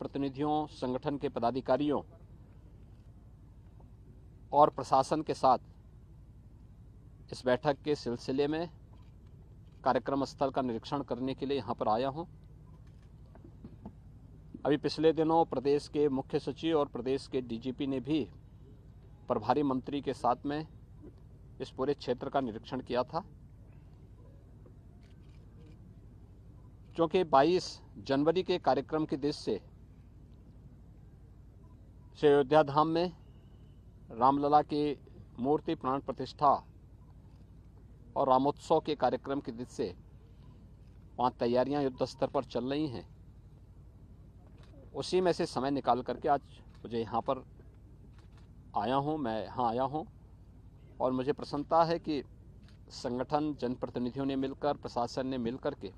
प्रतिनिधियों संगठन के पदाधिकारियों और प्रशासन के साथ इस बैठक के सिलसिले में कार्यक्रम स्थल का निरीक्षण करने के लिए यहाँ पर आया हूँ अभी पिछले दिनों प्रदेश के मुख्य सचिव और प्रदेश के डीजीपी ने भी प्रभारी मंत्री के साथ में इस पूरे क्षेत्र का निरीक्षण किया था क्योंकि 22 जनवरी के कार्यक्रम के दृष्टि से श्री अयोध्या धाम में रामलला की मूर्ति प्राण प्रतिष्ठा और रामोत्सव के कार्यक्रम की दृष्टि से वहाँ तैयारियाँ युद्ध स्तर पर चल रही हैं उसी में से समय निकाल करके आज मुझे यहाँ पर आया हूँ मैं यहाँ आया हूँ और मुझे प्रसन्नता है कि संगठन जनप्रतिनिधियों ने मिलकर प्रशासन ने मिलकर के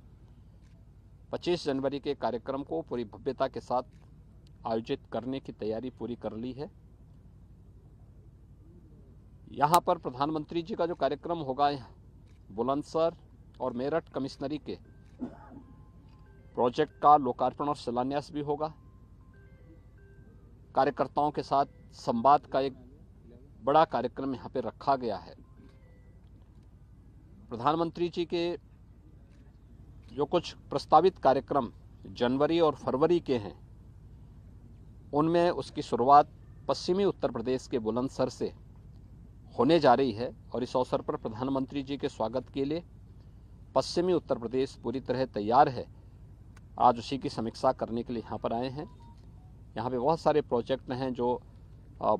25 जनवरी के कार्यक्रम को पूरी भव्यता के साथ आयोजित करने की तैयारी पूरी कर ली है यहाँ पर प्रधानमंत्री जी का जो कार्यक्रम होगा बुलंदसर और मेरठ कमिश्नरी के प्रोजेक्ट का लोकार्पण और शिलान्यास भी होगा कार्यकर्ताओं के साथ संवाद का एक बड़ा कार्यक्रम यहाँ पे रखा गया है प्रधानमंत्री जी के जो कुछ प्रस्तावित कार्यक्रम जनवरी और फरवरी के हैं उनमें उसकी शुरुआत पश्चिमी उत्तर प्रदेश के बुलंदसर से होने जा रही है और इस अवसर पर प्रधानमंत्री जी के स्वागत के लिए पश्चिमी उत्तर प्रदेश पूरी तरह तैयार है आज उसी की समीक्षा करने के लिए यहाँ पर आए हैं यहाँ पे बहुत सारे प्रोजेक्ट हैं जो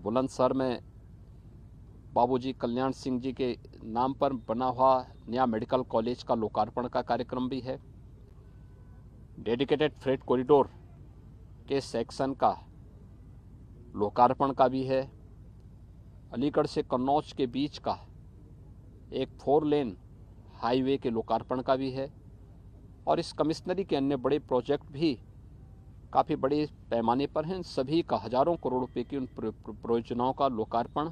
बुलंदसर में बाबूजी कल्याण सिंह जी के नाम पर बना हुआ नया मेडिकल कॉलेज का लोकार्पण का कार्यक्रम भी है डेडिकेटेड फ्रेट कॉरिडोर के सेक्शन का लोकार्पण का भी है अलीगढ़ से कन्नौज के बीच का एक फोर लेन हाईवे के लोकार्पण का भी है और इस कमिश्नरी के अन्य बड़े प्रोजेक्ट भी काफ़ी बड़े पैमाने पर हैं सभी का हजारों करोड़ रुपए की उन परियोजनाओं का लोकार्पण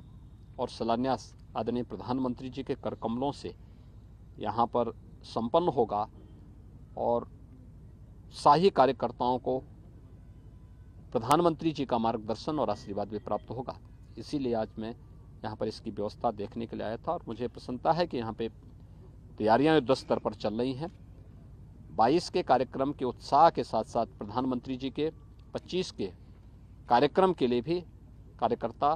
और शिलान्यास आदरणीय प्रधानमंत्री जी के कर कमलों से यहाँ पर संपन्न होगा और शाही कार्यकर्ताओं को प्रधानमंत्री जी का मार्गदर्शन और आशीर्वाद भी प्राप्त होगा इसीलिए आज मैं यहाँ पर इसकी व्यवस्था देखने के लिए आया था और मुझे प्रसन्नता है कि यहाँ पे तैयारियाँ युद्ध स्तर पर चल रही हैं 22 के कार्यक्रम के उत्साह के साथ साथ प्रधानमंत्री जी के 25 के कार्यक्रम के लिए भी कार्यकर्ता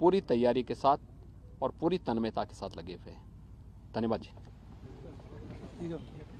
पूरी तैयारी के साथ और पूरी तन्मयता के साथ लगे हुए हैं धन्यवाद जी